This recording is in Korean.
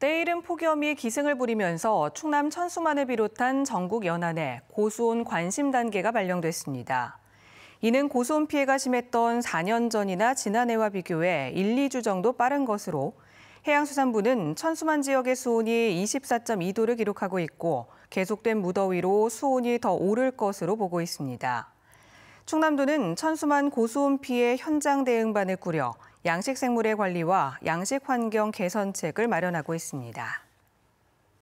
때이른 폭염이 기승을 부리면서 충남 천수만을 비롯한 전국 연안에 고수온 관심 단계가 발령됐습니다. 이는 고수온 피해가 심했던 4년 전이나 지난해와 비교해 1, 2주 정도 빠른 것으로 해양수산부는 천수만 지역의 수온이 24.2도를 기록하고 있고 계속된 무더위로 수온이 더 오를 것으로 보고 있습니다. 충남도는 천수만 고수온 피해 현장 대응반을 꾸려 양식 생물의 관리와 양식 환경 개선책을 마련하고 있습니다.